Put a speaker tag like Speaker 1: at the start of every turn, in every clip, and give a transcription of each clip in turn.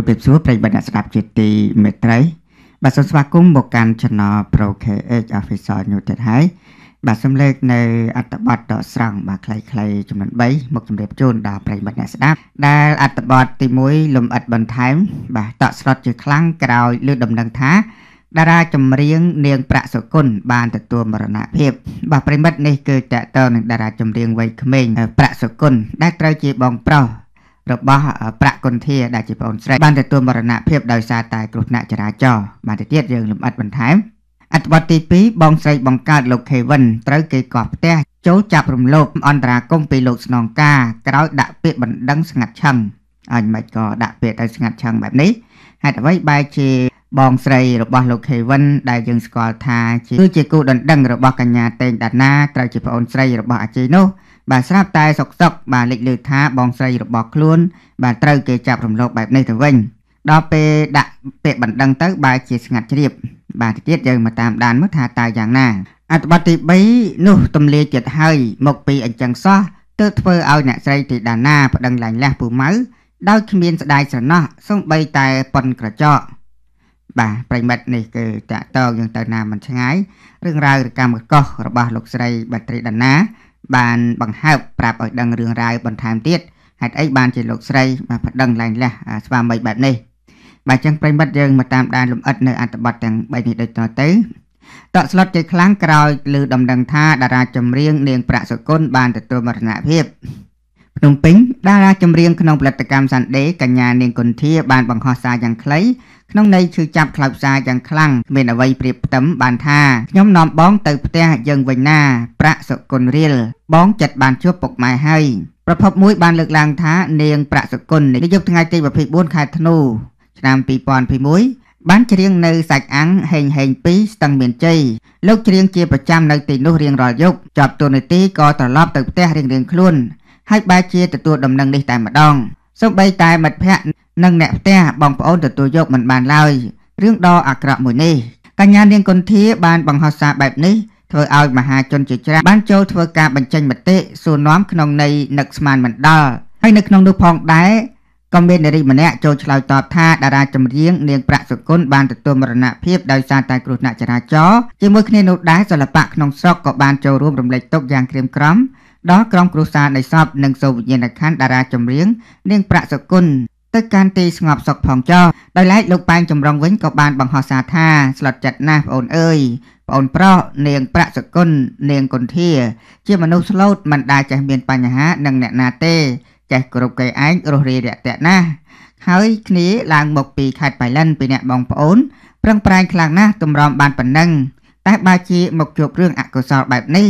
Speaker 1: ជំរាបសួរប្រិយមិត្តអ្នកស្ដាប់ជាទីមេត្រី បាទសូមស្វាគមន៍មកកាន់ Channel Pro KH Official News ទៀតហើយបាទសំឡេងនៅ អត្តបទដកស្រង់បាទខ្លីៗចំនួន3មកជម្រាបជូនដល់ប្រិយមិត្តអ្នកស្ដាប់ដែលអត្តបទទី1លំអិតបន្ថែម បាទតក់ស្លុតជាខ្លាំងក្រោយលើដំណឹងថា តារាចម្រៀងនាង ប្រាក់សុគន្ធបានទទួលមរណភាព បាទប្រិមិត្តនេះគឺតកតទៅនឹងតារាចម្រៀងវ័យក្មេងប្រាក់សុគន្ធដែលត្រូវជាបងប្រុសរបស់ប្រាក់គុនធាដែលជាប្អូនស្រីបានទទួលមរណភាពដោយសារតែគ្រោះថ្នាក់ចរាចរណ៍បានទៅទៀតយើងលំអិតបន្ថែមអត្ថបទទី2បងស្រីបង្កើតលោក Kevin ត្រូវគេកោះផ្ទះចូលចាប់រំលោភអន្តរាគមពីលោកស្នងការក្រោយដាក់ពាក្យបណ្ដឹងស្ងាត់ឆឹងអញមិនក៏ដាក់ពាក្យទៅស្ងាត់ឆឹងបែបនេះហេតុអ្វីបែរជាបងស្រីរបស់លោក Kevin ដែលយើងស្គាល់ថាគឺជាគូដណ្ដឹងរបស់កញ្ញាតេងដាណាត្រូវជាប្អូនស្រីរបស់អាជីនោះបាទស្រាប់តែសុកសុកបាទលេចលឺថាបងស្រីរបស់ខ្លួនបាទត្រូវគេចាប់រំលោភបែបនេះទៅវិញដល់ពេលដាក់ពាក្យបណ្ដឹងទៅបែរជាស្ងាត់ជ្រាបបាទទៀតយើងមកតាមដានមើលថាតើយ៉ាងណាអត្ថបទទី3នោះទំលាយចិត្តហើយមកពីអញ្ចឹងសោះទើបធ្វើឲ្យអ្នកស្រីទីដាណាប្តឹងឡើងលះពូម៉ៅដោយគ្មានស្ដាយស្រណោះសំបីតែប៉ុនក្រចកបាទប្រិមិត្តនេះគឺតាក់តងយើងទៅណាមិនឆ្ងាយរឿងរ៉ាវរកម្មកុសរបស់លោកស្រីបាត្រីដាណាបានបង្ហើបប្រាប់ឲ្យដឹងរឿងរ៉ាវបន្ថែមទៀតហេតុអីបានជាលោកស្រីបានប្តឹងឡើងលះស្វាមីបែបនេះបើចឹងប្រិមិត្តយើងមកតាមដានលំអិតនៅអត្ថបទទាំង3នេះដូចតទៅតក់ស្លុតជ័យខ្លាំងក្រោយ លើដំណឹងថាតារាចម្រៀងនាងប្រាក់សុគន្ធបានទទួលមរណភាពភ្នំពេញតារាចម្រៀងក្នុងផលិតកម្ម Sunday កញ្ញានាងកុនធាបានបង្ហោះសារយ៉ាងខ្លីក្នុងន័យឈឺចាប់ខ្លោចផ្សាយ៉ាងខ្លាំងគ្មានអ្វីប្រៀបផ្ទឹមបានថាខ្ញុំនាំបងទៅ ផ្ទះយើងវិញណា ប្រាក់សុគន្ធរៀលបងចិត្តបានជួបពុកម៉ែហើយប្រភពមួយបានលើកឡើងថានាងប្រាក់សុគន្ធនាយប់ថ្ងៃទី24ខែធ្នូឆ្នាំ2021បានច្រៀងនៅសាច់អាំងហេងហេង2ស្ទឹងមានជ័យលោកច្រៀងជាប្រចាំ នៅទីនោះរៀងរាល់យប់ចប់តួនាទីក៏ត្រឡប់ទៅផ្ទះរៀងៗខ្លួនហើយបែរជាទទួលដំណឹងនេះតែម្ដងសូម្បីតែមិត្តភ័ក្ដិនិងអ្នកផ្ទះបងប្អូនទទួលយកមិនបានឡើយរឿងដ៏អាក្រក់មួយនេះកញ្ញានាងកុនធា បានបង្ហោះសារបែបនេះធ្វើឲ្យមហាជនជាច្រើនបានចូលធ្វើការបញ្ចេញមតិសួរនាំក្នុងន័យនឹកស្មានមិនដល់ហើយនៅក្នុងនោះផងដែរក៏មាននារីម្នាក់ចូលឆ្លើយតបថាតារាចម្រៀងនាងប្រាក់សុគន្ធបានទទួលមរណភាពដោយសារតែគ្រោះថ្នាក់ចរាចរណ៍ជាមួយគ្នានោះដែរសិល្បៈក្នុងស្រុកក៏បានចូលរួមរំលែកទុកយ៉ាងក្រៀមក្រំដល់ក្រុមគ្រួសារនៃសពនិងសូវវិញ្ញាណក្ខន្ធតារាចម្រៀងនាងប្រាក់សុគន្ធទៅកាន់ទីស្ងប់សុខផងចោះដោយឡែកលោកប៉ែងចម្រុងវិញក៏បានបង្ហោះសារថាស្លុតចិត្តណាស់ប្អូនអើយប្អូនប្រុសនាងប្រាក់សុគន្ធនាងកុន្ធា ជាមនុស្សស្លូតមិនដែលចេះមានបញ្ហានឹងអ្នកណាទេចេះគ្រប់គេឯងរស់រាយរាក់ទាក់ណាស់ហើយ គ្នាឡើងមកពីខេត្តបៃលិន ពីអ្នកបងប្អូនប្រឹងប្រែងខ្លាំងណាស់ទម្រាំបានប៉ុណ្ណឹងតែបើជាមកជួបរឿងអកុសលបែបនេះ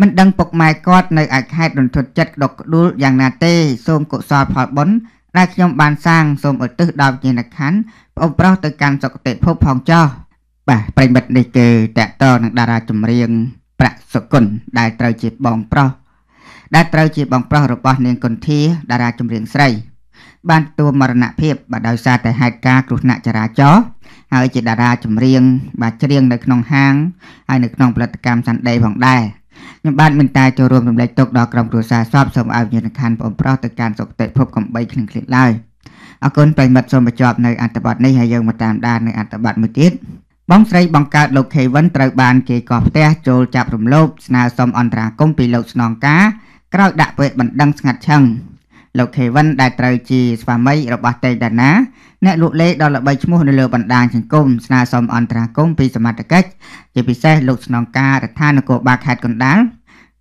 Speaker 1: មិនដឹងពុកម៉ែគាត់នៅឯខេត្តរន្ធត់ចិត្តដកដួលយ៉ាងណាទេសូមកុសលផលបុណ្យដែលខ្ញុំបានសាងសូមឧទ្ទិសដល់វិញ្ញាណក្ខន្ធប្អូនប្រុសទៅកាន់សុគតិភពផងចោះបាទប្រិមិត្តនេះគឺតកតនឹងតារាចម្រៀងប្រាក់សុគន្ធដែលត្រូវជាបងប្រុសដែលត្រូវជាបងប្រុសរបស់ នាងកុន្ធាតារាចម្រៀងស្រី បានទទួលមរណភាព បាទដោយសារតែហេតុការណ៍គ្រោះថ្នាក់ចរាចរណ៍ហើយជាតារាចម្រៀងបាទច្រៀងនៅក្នុងហាងហើយនៅក្នុងផលិតកម្ម Sunday ផងដែរខ្ញុំបាទមិនតាចូលរួមរំលែកទុកដល់ក្រុមគ្រួសារសពសូមឲ្យវិញ្ញាណក្ខន្ធបងប្រុសទៅកាន់សុគតិភពកំបីក្នុងគ្លៀតឡើយអរគុណប្រិមិត្តសូមបញ្ចប់នៅ អត្ថបទនេះហើយយើងមកតាមដាននៅអត្ថបទមួយទៀតបងស្រីបង្កើតលោកខេវិនត្រូវបានគេកោះផ្ទះចូលចាប់រំលោភស្នើសុំអន្តរាគមពីលោកស្នងការក្រោយដាក់ពាក្យបណ្ដឹងស្ងាត់ឆឹងលោកខេវិន ដែលត្រូវជាស្វាមីរបស់តេដាណាអ្នកលក់លេខដល់ល្បីឈ្មោះនៅលើបណ្ដាញសង្គមស្នើសុំអន្តរាគមន៍ពីសមត្ថកិច្ចជាពិសេសលោកស្នងការរដ្ឋាភិបាលបាខេត្តកណ្ដាល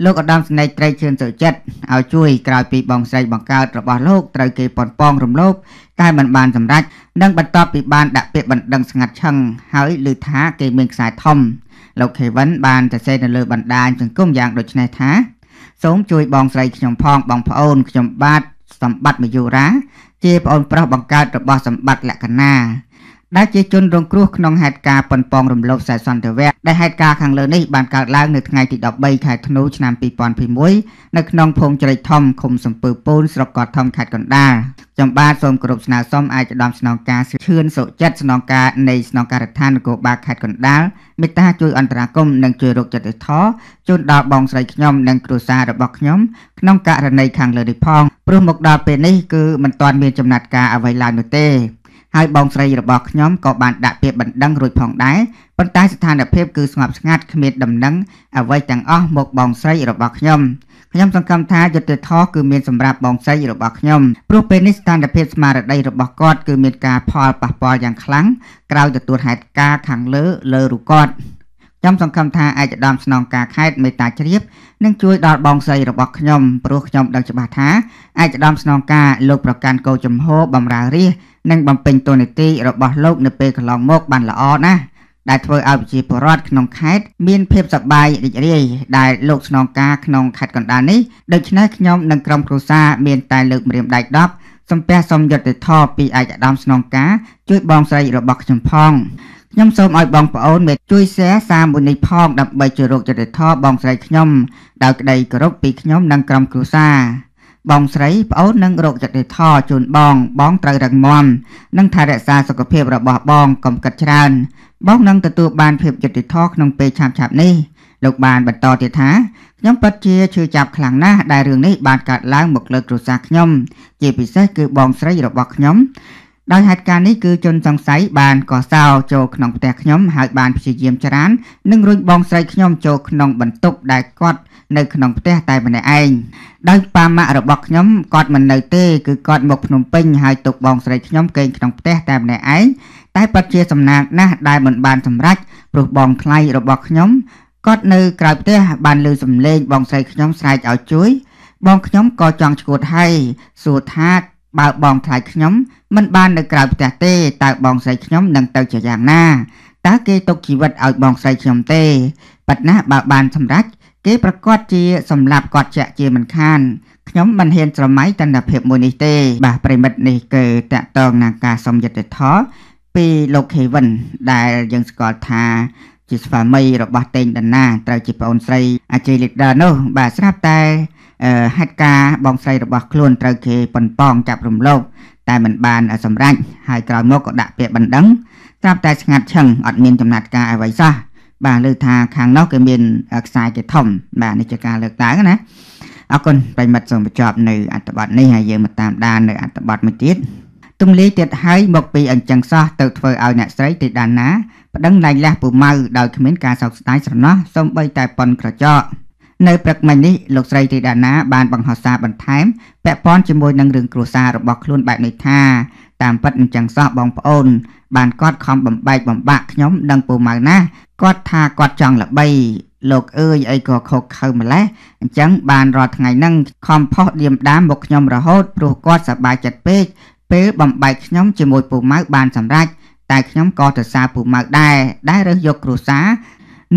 Speaker 1: លោកឧត្តមស្នេហ៍ត្រីជឿនសុចិត្តឲ្យជួយ ក្រោយពី បងស្រីបង្កើតរបស់លោកត្រូវគេប៉ុនប៉ងរំលោភតែមិនបានសម្រេចនិងបន្ទាប់ពីបានដាក់ពាក្យបណ្ដឹងស្ងាត់ឆឹងហើយឮថាគេមានខ្សែធំលោកខេវិនបានសរសេរនៅលើបណ្ដាញសង្គមយ៉ាងដូចនេះថាសូមជួយបងស្រីខ្ញុំផងបងប្អូនខ្ញុំបាទសម្បត្តិមយុរាជាប្អូនប្រុសបង្កើតរបស់សម្បត្តិលក្ខណាដែលជាជនរងគ្រោះក្នុងហេតុការណ៍ប៉ុនប៉ងរំលោភសិទ្ធិសន្តិវៈដែលហេតុការណ៍ខាងលើនេះបានកើតឡើងនៅថ្ងៃទី13ខែធ្នូឆ្នាំ2021នៅក្នុងភូមិជ្រៃធំឃុំសំពើពូន ស្រុកកោះធំខេត្តកណ្ដាលចំបាទសូមគោរពស្នើសុំឯកឧត្តមស្នងការឈឿនសុចិត្តស្នងការនៃស្នងការដ្ឋាននគរបាលខេត្តកណ្ដាលមេត្តាជួយអន្តរាគមន៍និងជួយរកចិត្តធម៌ជូនដល់បងស្រីខ្ញុំនិងគ្រួសាររបស់ខ្ញុំក្នុងករណីខាងលើនេះផងព្រោះមកដល់ពេលនេះគឺមិនទាន់មានចំណាត់ការអ្វីឡើយនោះទេហើយបងស្រីរបស់ខ្ញុំក៏បានដាក់ពាក្យបណ្ដឹងរួចផងដែរប៉ុន្តែស្ថានភាពគឺស្ងប់ស្ងាត់គ្មានដំណឹងអ្វីទាំងអស់មកបងស្រីរបស់ខ្ញុំខ្ញុំសង្ឃឹមថាយុទ្ធធរគឺមានសម្រាប់បងស្រីរបស់ខ្ញុំព្រោះពេលនេះស្ថានភាពស្មារតីរបស់គាត់គឺមានការផលប៉ះពាល់យ៉ាងខ្លាំងក្រោយទទួលហេតុការណ៍ខាងលើលើរូបគាត់ខ្ញុំសង្ឃឹមថាឯកឧត្តមស្នងការខេត្តមេតាជ្រាបនឹងជួយដល់បងស្រីរបស់ខ្ញុំព្រោះខ្ញុំដឹងច្បាស់ថាឯកឧត្តមស្នងការលោកប្រកាន់កោចំហបំរើរាជនិងបំពេញតួនាទីរបស់លោក នៅពេលកន្លងមកបានល្អណាស់ដែលធ្វើឲ្យប្រជាពលរដ្ឋក្នុងខេត្តមានភាពសប្បាយរីករាយដែលលោកស្នងការក្នុងខេត្តកណ្ដាលនេះដូច្នេះខ្ញុំនិងក្រុមគ្រួសារមានតែលើកម្រាមដៃដប់សំពះសូមយុត្តិធម៌ពីឯកឧត្តមស្នងការជួយបងស្រីរបស់ខ្ញុំផងខ្ញុំសូមឲ្យបងប្អូនមេជួយ share សារមួយនេះផងដើម្បីជួយរកយុត្តិធម៌បងស្រីខ្ញុំដោយក្តីគោរពពីខ្ញុំនិងក្រុមគ្រួសារបងស្រីប្អូននឹងរោគចិត្តធរជូនបង បងត្រូវរឹងមាំនិងថែរក្សាសុខភាពរបស់បងកុំគិតច្រើនបងនឹងទទួលបាន ភាពយុត្តិធម៌ក្នុងពេលឆាប់ៗនេះលោកបានបន្តទៀតថាខ្ញុំពិតជាឈឺចាប់ខ្លាំងណាស់ដែលរឿងនេះបានកើតឡើងមកលើគ្រួសារខ្ញុំជាពិសេសគឺបងស្រីរបស់ខ្ញុំដោយហេតុការណ៍នេះគឺជនសង្ស័យបានកោះសោចូលក្នុងផ្ទះខ្ញុំហើយបានព្យាយាមច្រាននិងរុញបងស្រីខ្ញុំចូលក្នុងបន្ទប់ដែលគាត់នៅក្នុងផ្ទះតែម្នាក់ឯងដោយប៉ាម៉ាក់របស់ខ្ញុំគាត់មិននៅទេគឺគាត់មកភ្នំពេញហើយទុកបងស្រីខ្ញុំគេងក្នុងផ្ទះតែម្នាក់ឯងតែពិតជាសំណាងណាស់ដែលមិនបានសម្រេចព្រោះបងថ្លៃរបស់ខ្ញុំគាត់នៅក្រៅផ្ទះបានលើសំឡេងបងស្រីខ្ញុំស្រែកឲ្យជួយ បងខ្ញុំក៏ចង់ឈួតហើយសួរថាបើបងថ្លៃខ្ញុំមិនបាននៅក្រៅផ្ទះទេតើបងស្រីខ្ញុំនឹងទៅជាយ៉ាងណាតើគេទុកជីវិតឲ្យបងស្រីខ្ញុំទេប៉ិតណាបើបានសម្រេចគេប្រកាសជាសម្លាប់គាត់ជាក់ជាមិនខានខ្ញុំមិនហ៊ានស្រមៃតន្តភាពមួយនេះទេ បាទប្រិមិត្តនេះគឺតកតងនឹងការសំយុទ្ធធរពីលោកខេវិនដែលយើងស្គាល់ថា ជាស្វាមីរបស់តេងដណ្ណាត្រូវជាប្អូនស្រីអាជ័យលីដានោះ បាទស្រាប់តែហេតុការបងស្រីរបស់ខ្លួនត្រូវគេប៉ុនប៉ងចាប់រំលោភតែមិនបានសម្រេចហើយក្រោយមកក៏ដាក់ពាក្យបណ្ដឹងស្រាប់តែស្ងាត់ឈឹងអត់មានចំណាត់ការអ្វីសោះបាទលើថាខាងនោះគេមានខ្សែគេធំ បាទនេះជាការលើកឡើងណាអរគុណប្រិមិត្តសូមបញ្ចប់នៅអត្ថបទនេះហើយយើងមកតាមដាននៅអត្ថបទមួយទៀតទំលាយទៀតហើយមកពីអញ្ចឹងសោះទៅធ្វើឲ្យអ្នកស្រីទីដានណាប្តឹងឡើងលះពូម៉ៅដោយគ្មានការសោកស្ដាយស្រណោះសូម្បីតែប៉ុនក្រចកនៅព្រឹកមិញនេះលោកស្រីធីតាណាបានបង្ហោះសារបន្ថែមពាក់ព័ន្ធជាមួយនឹងរឿងគ្រួសាររបស់ខ្លួនបែបនេះថាតាមពិតមិនចឹងសោះបងប្អូន បានគាត់ខំបំបែកបំបាក់ខ្ញុំនិងពូម៉ៅណាគាត់ថាគាត់ចង់ល្បី លោកអើយអីក៏ខកខើម្លេះអញ្ចឹងបានរាល់ថ្ងៃហ្នឹងខំផុសឌៀមដាមមកខ្ញុំរហូតព្រោះគាត់សប្បាយចិត្តពេកពេលបំបែកខ្ញុំជាមួយពូម៉ៅបានសម្រេចតែខ្ញុំក៏ទៅសារពូម៉ៅដែរដែលរើសយកគ្រួសារ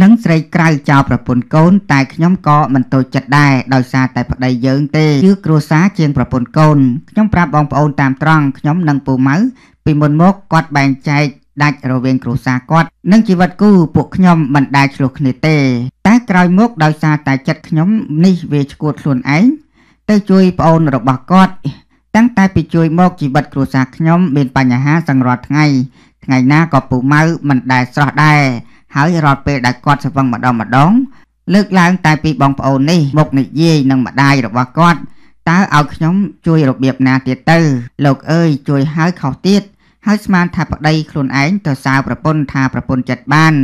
Speaker 1: និងស្រែកក្រៅចោលប្រពន្ធកូនតែខ្ញុំក៏មិនតូចចិត្តដែរដោយសារតែប្តីយើងទេគឺគ្រួសារជាងប្រពន្ធកូនខ្ញុំប្រាប់បងប្អូនតាមត្រង់ខ្ញុំនិងពូម៉ៅពីមុនមកគាត់បែងចែកដាច់រវាងគ្រួសារគាត់និងជីវិតគូពួកខ្ញុំមិនដែលឆ្លោះគ្នាទេ តែក្រោយមកដោយសារតែចិត្តខ្ញុំ នេះវាឈួតខ្លួនឯងទៅជួយប្អូនរបស់គាត់ តាំងតែពីជួយមកជីវិតគ្រួសារខ្ញុំមាន បញ្ហាសង្រត់ថ្ងៃថ្ងៃណាក៏ពូម៉ៅមិនដែលស្រស់ដែរហើយរាល់ពេលដែលគាត់ស្វឹងម្ដងម្ដង លើកឡើង តែពីបងប្អូននេះមកនិយាយនឹងម្ដាយរបស់គាត់តើឲ្យខ្ញុំជួយរបៀបណាទៀតទៅលោកអើយជួយហើយខុសទៀតហើយស្មានថាប្តីខ្លួនឯងទៅសើប្រពន្ធថាប្រពន្ធចិត្តបាន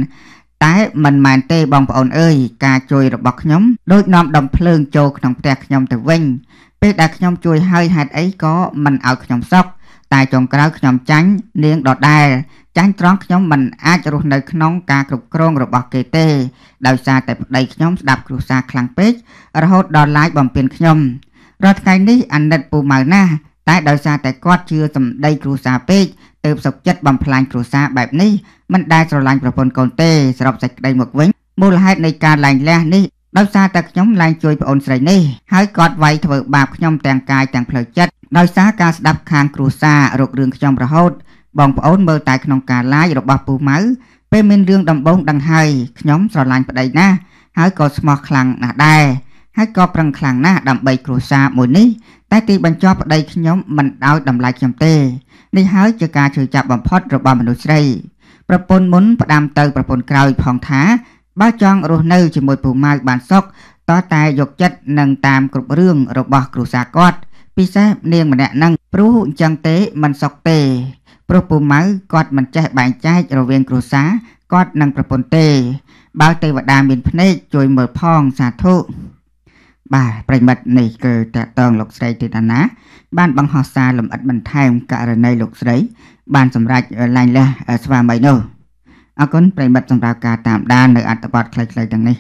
Speaker 1: តែមិនមែនទេបងប្អូនអើយការជួយរបស់ខ្ញុំដូចនាំដំភ្លើង ចូលក្នុងផ្ទះខ្ញុំទៅវិញពេលដែលខ្ញុំជួយហើយហេតុអីក៏មិនឲ្យខ្ញុំសុខតែចុងក្រោយខ្ញុំចាញ់នាងដដែលចាញ់ត្រង់ខ្ញុំមិនអាចរស់នៅក្នុងការគ្រប់គ្រងរបស់គេទេដោយសារតែប្តីខ្ញុំស្ដាប់គ្រួសារខ្លាំងពេករហូតដល់ឡាយបំពេញខ្ញុំរាល់ថ្ងៃនេះអាណិតពូម៉ៅណាស់តែដោយសារតែគាត់ជឿសម្ដី គ្រួសារពេកទើបសុខចិត្តបំផ្លាញគ្រួសារបែបនេះមិនដែលស្រឡាញ់ប្រពន្ធកូនទេសរុបសេចក្តីមកវិញមូលហេតុនៃការឡើងលះនេះដោយសារតែខ្ញុំឡើងជួយប្អូនស្រីនេះហើយគាត់វាយធ្វើបាបខ្ញុំទាំងកាយទាំងផ្លូវចិត្តដោយសារការស្ដាប់ខាងគ្រួសាររករឿងខ្ញុំរហូតបងប្អូនមើលតែក្នុងការឡាយរបស់ពូម៉ៅពេលមានរឿងដំបងដឹងហើយខ្ញុំស្រឡាញ់ប្តីណាស់ហើយក៏ស្មោះខ្លាំងណាស់ដែរហើយក៏ប្រឹងខ្លាំងណាស់ដើម្បីគ្រួសារមួយនេះតែទីបញ្ចប់ប្តីខ្ញុំមិនដោយតម្លៃខ្ញុំទេនេះហើយជាការជឿចាប់បំផុតរបស់មនុស្សស្រី ប្រពន្ធមុនផ្ដាំទៅប្រពន្ធក្រោយផងថាបើចង់រស់នៅជាមួយពូម៉ៅបានសុខតតែយកចិត្តនឹងតាមគ្រប់រឿងរបស់គ្រួសារគាត់ពិសេសនាងម្នាក់នឹងព្រោះអញ្ចឹងទេមិនសុខទេព្រោះពូម៉ៅគាត់មិនចេះបែងចែករវាងគ្រួសារគាត់និងប្រពន្ធទេ បើទេវតាមានភ្នែកជួយមើលផងសាធុបាទប្រិមិត្តនេះគឺតកតងលោកស្រីទេតាណា បានបង្ហោះសារលំអិតបន្ថែមករណីលោកស្រីបានសម្រេចឡើងលះស្វាមីនោះអរគុណប្រិមិត្តសម្រាប់ការតាមដាននៅ អត្ថបទខ្លីៗទាំងនេះ